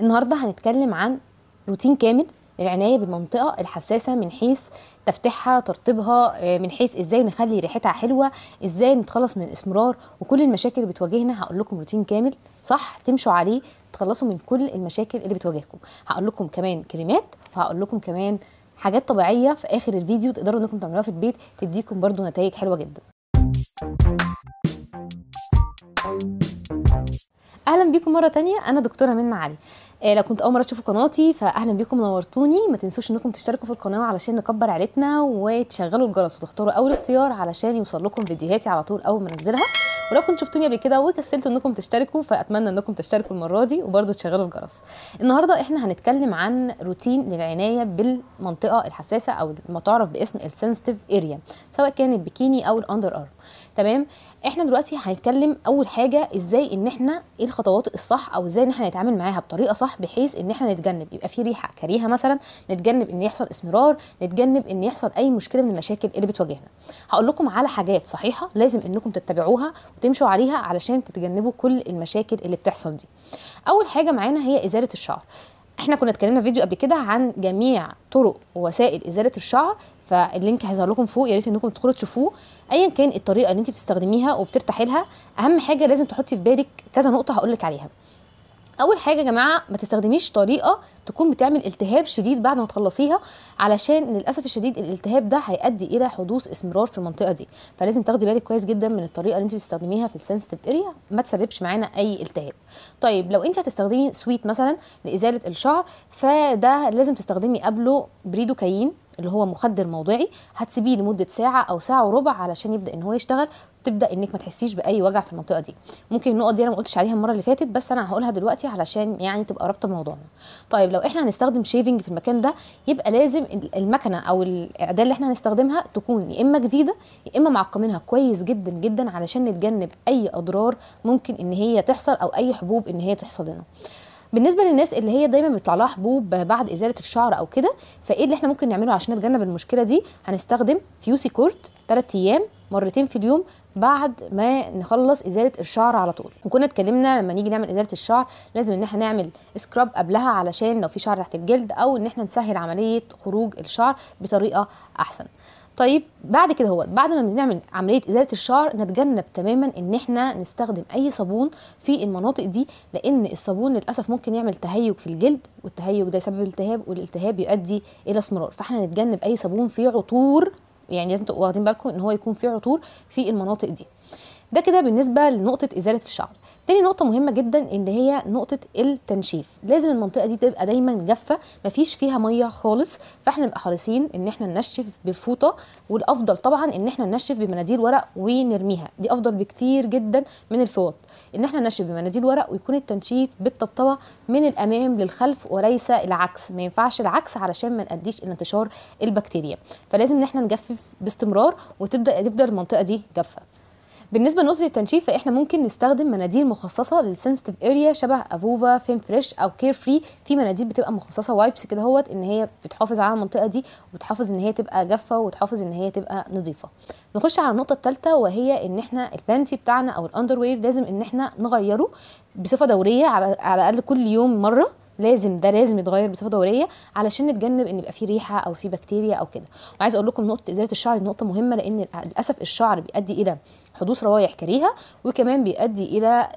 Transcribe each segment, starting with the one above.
النهارده هنتكلم عن روتين كامل للعنايه بالمنطقه الحساسه من حيث تفتيحها ترطيبها آه، من حيث ازاي نخلي ريحتها حلوه ازاي نتخلص من الاسمرار وكل المشاكل اللي بتواجهنا هقول لكم روتين كامل صح تمشوا عليه تخلصوا من كل المشاكل اللي بتواجهكم هقول لكم كمان كريمات وهقول لكم كمان حاجات طبيعيه في اخر الفيديو تقدروا انكم تعملوها في البيت تديكم برضو نتائج حلوه جدا اهلا بيكم مره تانية انا دكتوره منى علي آه، لو كنت اول مره تشوفوا قناتي فاهلا بيكم نورتوني ما تنسوش انكم تشتركوا في القناه علشان نكبر عيلتنا وتشغلوا الجرس وتختاروا اول اختيار علشان يوصل لكم فيديوهاتي على طول اول ما انزلها ولو كنتوا شفتوني قبل كده وكسلتوا انكم تشتركوا فاتمنى انكم تشتركوا المره دي وبرده تشغلوا الجرس النهارده احنا هنتكلم عن روتين للعنايه بالمنطقه الحساسه او ما تعرف باسم السنسيتيف اريا سواء كان البكيني او الاندر ارم تمام احنا دلوقتي هنتكلم اول حاجه ازاي ان احنا ايه الخطوات الصح او ازاي ان احنا نتعامل معاها بطريقه صح بحيث ان احنا نتجنب يبقى في ريحه كريهه مثلا نتجنب ان يحصل اسمرار نتجنب ان يحصل اي مشكله من المشاكل اللي بتواجهنا هقول لكم على حاجات صحيحه لازم انكم تتبعوها وتمشوا عليها علشان تتجنبوا كل المشاكل اللي بتحصل دي اول حاجه معانا هي ازاله الشعر احنا كنا اتكلمنا في فيديو قبل كده عن جميع طرق ووسائل ازاله الشعر فاللينك هيظهر لكم فوق يا ريت انكم تدخلوا تشوفوه ايا كان الطريقه اللي انت بتستخدميها وبترتاحي لها اهم حاجه لازم تحطي في بالك كذا نقطه هقول لك عليها اول حاجه يا جماعه ما تستخدميش طريقه تكون بتعمل التهاب شديد بعد ما تخلصيها علشان للاسف الشديد الالتهاب ده هيؤدي الى حدوث اسمرار في المنطقه دي فلازم تاخدي بالك كويس جدا من الطريقه اللي انت بتستخدميها في السنسيتيف اريا ما تسببش معانا اي التهاب طيب لو انت هتستخدمي سويت مثلا لازاله الشعر فده لازم تستخدمي قبله بريدوكاين اللي هو مخدر موضعي هتسيبيه لمده ساعه او ساعه وربع علشان يبدا ان هو يشتغل تبدا انك ما تحسيش باي وجع في المنطقه دي ممكن النقط دي انا ما قلتش عليها المره اللي فاتت بس انا هقولها دلوقتي علشان يعني تبقى رابطه موضوعنا طيب لو احنا هنستخدم شيفنج في المكان ده يبقى لازم المكنه او الاداه اللي احنا هنستخدمها تكون يا اما جديده يا اما معقمينها كويس جدا جدا علشان نتجنب اي اضرار ممكن ان هي تحصل او اي حبوب ان هي تحصل لنا بالنسبه للناس اللي هي دايما بيطلع لها حبوب بعد ازاله الشعر او كده فايه اللي احنا ممكن نعمله عشان نتجنب المشكله دي هنستخدم فيوسي كورت 3 ايام مرتين في اليوم بعد ما نخلص ازاله الشعر على طول وكنا اتكلمنا لما نيجي نعمل ازاله الشعر لازم ان احنا نعمل سكراب قبلها علشان لو في شعر تحت الجلد او ان احنا نسهل عمليه خروج الشعر بطريقه احسن طيب بعد كده هو بعد ما بنعمل عمليه ازاله الشعر نتجنب تماما ان احنا نستخدم اي صابون في المناطق دي لان الصابون للاسف ممكن يعمل تهيج في الجلد والتهيج ده يسبب التهاب والالتهاب يؤدي الى اسمرار فاحنا نتجنب اي صابون فيه عطور يعني لازم تبقوا واخدين بالكم ان هو يكون فيه عطور في المناطق دي ده كده بالنسبه لنقطه ازاله الشعر تاني نقطه مهمه جدا ان هي نقطه التنشيف لازم المنطقه دي تبقى دايما جافه مفيش فيها ميه خالص فاحنا نبقى حريصين ان احنا ننشف بفوطه والافضل طبعا ان احنا ننشف بمناديل ورق ونرميها دي افضل بكتير جدا من الفوط ان احنا ننشف بمناديل ورق ويكون التنشيف بالطبطبه من الامام للخلف وليس العكس ما ينفعش العكس علشان ما نقديش انتشار البكتيريا فلازم ان احنا نجفف باستمرار وتبدا تفضل المنطقه دي جافه بالنسبه لنقطه التنشيف فاحنا ممكن نستخدم مناديل مخصصه للسنسيتيف اريا شبه افوفا فيم فريش او كير فري في مناديل بتبقى مخصصه وايبس كده هوت ان هي بتحافظ على المنطقه دي وتحافظ ان هي تبقى جافه وتحافظ ان هي تبقى نظيفه نخش على النقطه الثالثه وهي ان احنا البانتي بتاعنا او الاندر وير لازم ان احنا نغيره بصفه دوريه على الاقل كل يوم مره لازم ده لازم يتغير بصفه دوريه علشان نتجنب ان يبقى فيه ريحه او فيه بكتيريا او كده وعايز اقول لكم نقطه ازاله الشعر دي نقطه مهمه لان للاسف الشعر بيؤدي الى حدوث روايح كريهه وكمان بيؤدي الى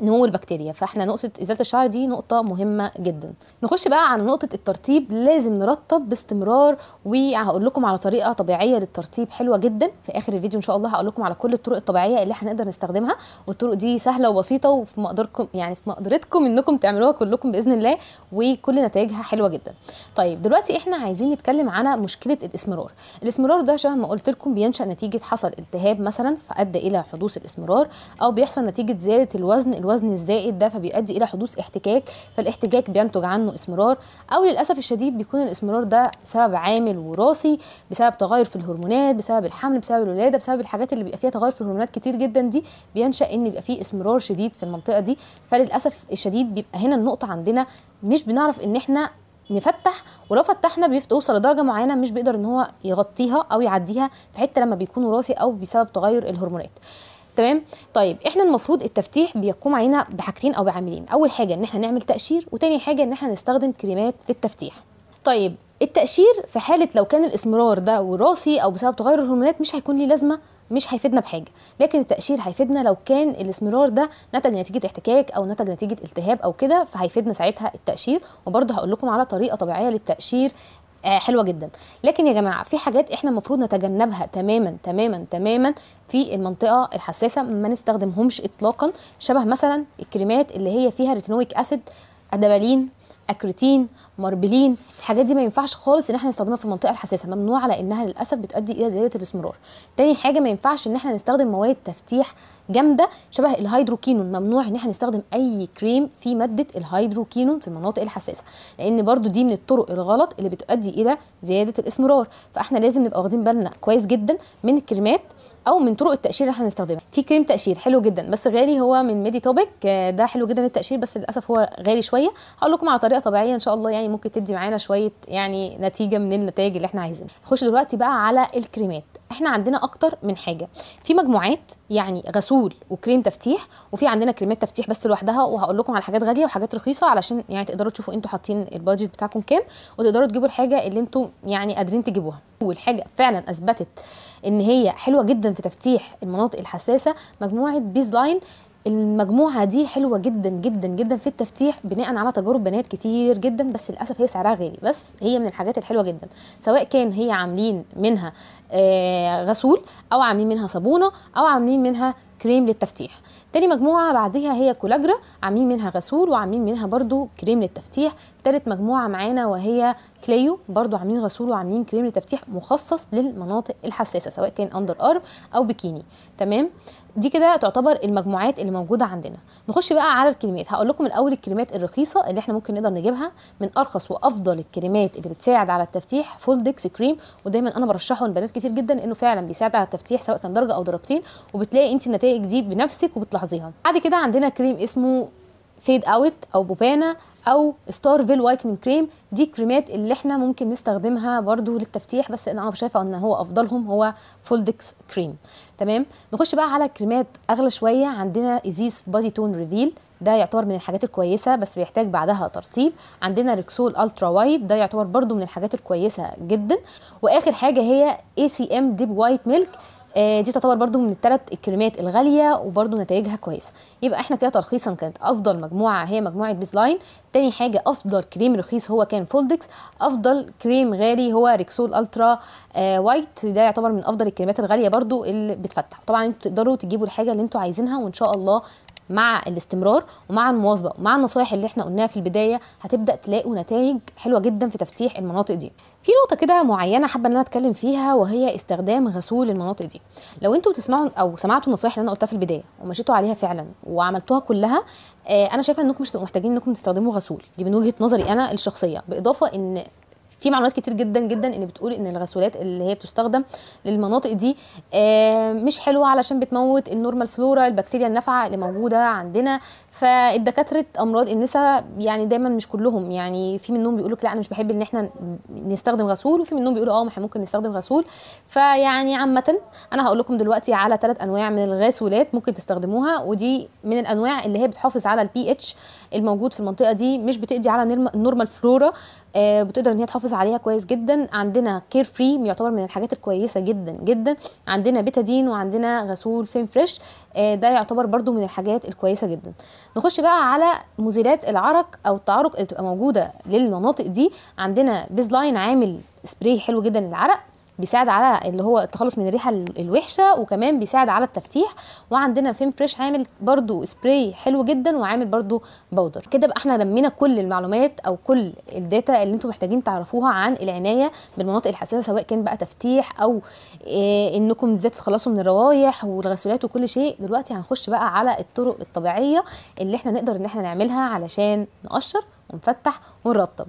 نمو البكتيريا فاحنا نقطه ازاله الشعر دي نقطه مهمه جدا نخش بقى على نقطه الترطيب لازم نرطب باستمرار وهقول لكم على طريقه طبيعيه للترطيب حلوه جدا في اخر الفيديو ان شاء الله هقول لكم على كل الطرق الطبيعيه اللي هنقدر نستخدمها والطرق دي سهله وبسيطه وفي مقدركم يعني في مقدرتكم انكم تعملوها كلكم باذن الله وكل نتائجها حلوه جدا طيب دلوقتي احنا عايزين نتكلم على مشكله الاسمرار الاسمرار ده شبه ما قلت لكم بينشا نتيجه حصل التهاب مثلا فادى الى حدوث الاسمرار او بيحصل نتيجه زياده الوزن الوزن الزائد ده فبيؤدي الى حدوث احتكاك فالاحتكاك بينتج عنه اسمرار او للاسف الشديد بيكون الاسمرار ده سبب عامل وراثي بسبب تغير في الهرمونات بسبب الحمل بسبب الولاده بسبب الحاجات اللي بيبقى فيها تغير في الهرمونات كتير جدا دي بينشا ان بيبقى فيه اسمرار شديد في المنطقه دي فللاسف الشديد بيبقى هنا النقطه عندنا مش بنعرف ان احنا نفتح ولو فتحنا بيوصل لدرجه معينه مش بيقدر ان هو يغطيها او يعديها في حته لما بيكون وراثي او بسبب تغير الهرمونات تمام طيب احنا المفروض التفتيح بيقوم علينا بحاجتين او بعاملين اول حاجه ان احنا نعمل تقشير وتاني حاجه ان احنا نستخدم كريمات للتفتيح طيب التقشير في حاله لو كان الاسمرار ده وراثي او بسبب تغير الهرمونات مش هيكون ليه لازمه مش هيفيدنا بحاجه لكن التقشير هيفيدنا لو كان الاسمرار ده نتج نتيجه احتكاك او نتج نتيجه التهاب او كده فهيفيدنا ساعتها التقشير وبرده هقول لكم على طريقه طبيعيه للتقشير آه، حلوه جدا لكن يا جماعه في حاجات احنا المفروض نتجنبها تماما تماما تماما في المنطقه الحساسه ما نستخدمهمش اطلاقا شبه مثلا الكريمات اللي هي فيها ريتينويك اسيد ادبالين اكريتين ماربلين الحاجات دي ما ينفعش خالص ان احنا نستخدمها في المنطقه الحساسه ممنوع على انها للاسف بتؤدي الى زياده الاسمرار تاني حاجه ما ينفعش ان احنا نستخدم مواد تفتيح جامده شبه الهيدروكينون ممنوع ان احنا نستخدم اي كريم في ماده الهيدروكينون في المناطق الحساسه لان برضو دي من الطرق الغلط اللي بتؤدي الى زياده الاسمرار فاحنا لازم نبقى واخدين بالنا كويس جدا من الكريمات او من طرق التقشير اللي احنا نستخدمها في كريم تقشير حلو جدا بس غالي هو من ميدي توبيك ده حلو جدا التقشير بس للاسف هو غالي شويه هقول لكم على طريقه طبيعيه ان شاء الله يعني ممكن تدي معانا شويه يعني نتيجه من النتائج اللي احنا عايزينها نخش دلوقتي بقى على الكريمات احنا عندنا اكتر من حاجه في مجموعات يعني غسول وكريم تفتيح وفي عندنا كريمات تفتيح بس لوحدها وهقول لكم على حاجات غاليه وحاجات رخيصه علشان يعني تقدروا تشوفوا انتوا حاطين البادجت بتاعكم كام وتقدروا تجيبوا الحاجه اللي انتوا يعني قادرين تجيبوها اول حاجه فعلا اثبتت ان هي حلوه جدا في تفتيح المناطق الحساسه مجموعه بيز لاين المجموعه دي حلوه جدا جدا جدا في التفتيح بناء على تجارب بنات كتير جدا بس للاسف هي سعرها غالي بس هي من الحاجات الحلوه جدا سواء كان هي عاملين منها آه، غسول او عاملين منها صابونه او عاملين منها كريم للتفتيح تاني مجموعة بعدها هي كولاجرا عاملين منها غسول وعاملين منها برضو كريم للتفتيح تالت مجموعة معانا وهي كليو برضو عاملين غسول وعاملين كريم للتفتيح مخصص للمناطق الحساسة سواء كان اندر ارم او بكيني تمام دي كده تعتبر المجموعات اللي موجوده عندنا نخش بقى على الكريمات هقول لكم الاول الكريمات الرخيصه اللي احنا ممكن نقدر نجيبها من ارخص وافضل الكريمات اللي بتساعد على التفتيح فولدكس كريم ودايما انا برشحه لبنات كتير جدا انه فعلا بيساعد على التفتيح سواء كان درجه او درجتين وبتلاقي انت النتائج دي بنفسك وبتلاحظيها بعد كده عندنا كريم اسمه فيد اوت او بوبانا او ستار فيل وايتنج كريم دي الكريمات اللي احنا ممكن نستخدمها برضو للتفتيح بس انا شايفه ان هو افضلهم هو فولدكس كريم تمام نخش بقى على كريمات اغلى شويه عندنا ايزيس بادي تون ريفيل ده يعتبر من الحاجات الكويسه بس بيحتاج بعدها ترطيب عندنا ريكسول الترا وايت ده يعتبر برضو من الحاجات الكويسه جدا واخر حاجه هي اي سي ام ديب وايت ميلك آه، دي تعتبر برضو من الثلاث الكريمات الغاليه وبرضو نتائجها كويسه يبقى احنا كده تلخيصا كانت افضل مجموعه هي مجموعه بيز لاين تاني حاجه افضل كريم رخيص هو كان فولدكس افضل كريم غالي هو ريكسول الترا آه وايت ده يعتبر من افضل الكريمات الغاليه برضو اللي بتفتح طبعا انتوا تقدروا تجيبوا الحاجه اللي انتوا عايزينها وان شاء الله مع الاستمرار ومع المواظبه ومع النصايح اللي احنا قلناها في البدايه هتبدا تلاقوا نتائج حلوه جدا في تفتيح المناطق دي في نقطه كده معينه حابه ان انا اتكلم فيها وهي استخدام غسول المناطق دي لو انتوا بتسمعوا او سمعتوا النصايح اللي انا قلتها في البدايه ومشيتوا عليها فعلا وعملتوها كلها آه، انا شايفه انكم مش محتاجين انكم تستخدموا غسول دي من وجهه نظري انا الشخصيه باضافه ان في معلومات كتير جدا جدا ان بتقول ان الغسولات اللي هي بتستخدم للمناطق دي آه، مش حلوه علشان بتموت النورمال فلورا البكتيريا النافعه اللي موجوده عندنا فالدكاتره امراض النساء يعني دايما مش كلهم يعني في منهم بيقولوا لا انا مش بحب ان احنا نستخدم غسول وفي منهم بيقولوا اه ممكن نستخدم غسول فيعني عامه انا هقول لكم دلوقتي على ثلاث انواع من الغسولات ممكن تستخدموها ودي من الانواع اللي هي بتحافظ على البي اتش الموجود في المنطقه دي مش بتقضي على النورمال فلورا آه، بتقدر ان هي تحافظ بنحافظ عليها كويس جدا عندنا كير فري يعتبر من الحاجات الكويسه جدا جدا عندنا بيتادين وعندنا غسول فين فريش آه، ده يعتبر برده من الحاجات الكويسه جدا نخش بقى على مزيلات العرق او التعرق اللي بتبقى موجوده للمناطق دي عندنا بيز لاين عامل سبراي حلو جدا للعرق بيساعد على اللي هو التخلص من الريحه الوحشه وكمان بيساعد على التفتيح وعندنا فيم فريش عامل برضو سبراي حلو جدا وعامل برضو بودر كده بقى احنا لمينا كل المعلومات او كل الداتا اللي انتم محتاجين تعرفوها عن العنايه بالمناطق الحساسه سواء كان بقى تفتيح او إيه انكم ازاي تتخلصوا من الروايح والغسولات وكل شيء دلوقتي هنخش بقى على الطرق الطبيعيه اللي احنا نقدر ان احنا نعملها علشان نقشر ونفتح ونرطب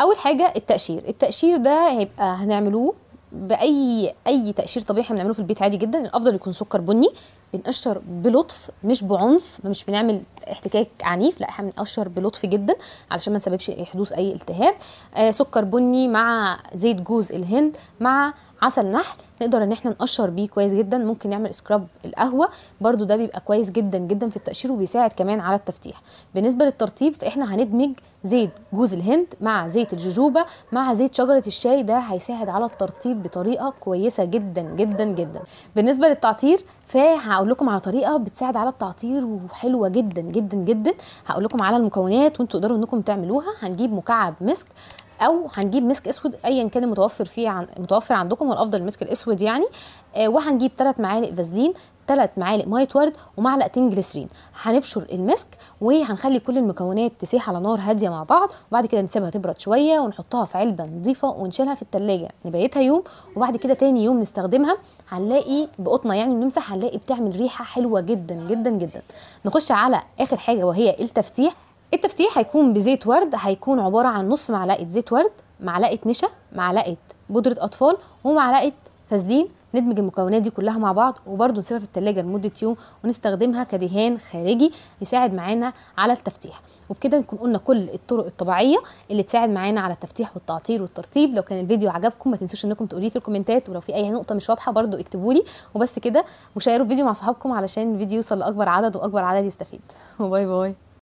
اول حاجه التقشير التقشير ده هيبقى هنعملوه باي اي تقشير طبيعي احنا بنعمله في البيت عادي جدا الافضل يكون سكر بني بنقشر بلطف مش بعنف مش بنعمل احتكاك عنيف لا احنا بنقشر بلطف جدا علشان ما نسببش حدوث اي التهاب آه سكر بني مع زيت جوز الهند مع عسل نحل نقدر ان احنا نقشر بيه كويس جدا ممكن نعمل سكراب القهوه برده ده بيبقى كويس جدا جدا في التقشير وبيساعد كمان على التفتيح بالنسبه للترطيب فاحنا هندمج زيت جوز الهند مع زيت الجوجوبا مع زيت شجره الشاي ده هيساعد على الترطيب بطريقه كويسه جدا جدا جدا بالنسبه للتعطير فهقول لكم على طريقه بتساعد على التعطير وحلوه جدا جدا جدا هقول لكم على المكونات وانتوا تقدروا انكم تعملوها هنجيب مكعب مسك او هنجيب مسك اسود ايا كان المتوفر فيه عن متوفر عندكم والافضل المسك الاسود يعني آه وهنجيب 3 معالق فازلين 3 معالق ميه ورد ومعلقتين جليسرين هنبشر المسك وهنخلي كل المكونات تسيح على نار هاديه مع بعض وبعد كده نسيبها تبرد شويه ونحطها في علبه نظيفه ونشيلها في التلاجة نبيتها يوم وبعد كده تاني يوم نستخدمها هنلاقي بقطنا يعني نمسح هنلاقي بتعمل ريحه حلوه جدا جدا جدا نخش على اخر حاجه وهي التفتيح التفتيح هيكون بزيت ورد هيكون عباره عن نص معلقه زيت ورد معلقه نشا معلقه بودره اطفال ومعلقه فازلين ندمج المكونات دي كلها مع بعض وبرده نسيبها في التلاجة لمدة يوم ونستخدمها كدهان خارجي يساعد معانا على التفتيح وبكده نكون قلنا كل الطرق الطبيعية اللي تساعد معانا على التفتيح والتعطير والترطيب لو كان الفيديو عجبكم ما تنسوش انكم تقوليه في الكومنتات ولو في اي نقطة مش واضحة برده اكتبولي وبس كده وشيروا الفيديو مع صحابكم علشان الفيديو يوصل لاكبر عدد واكبر عدد يستفيد وباي باي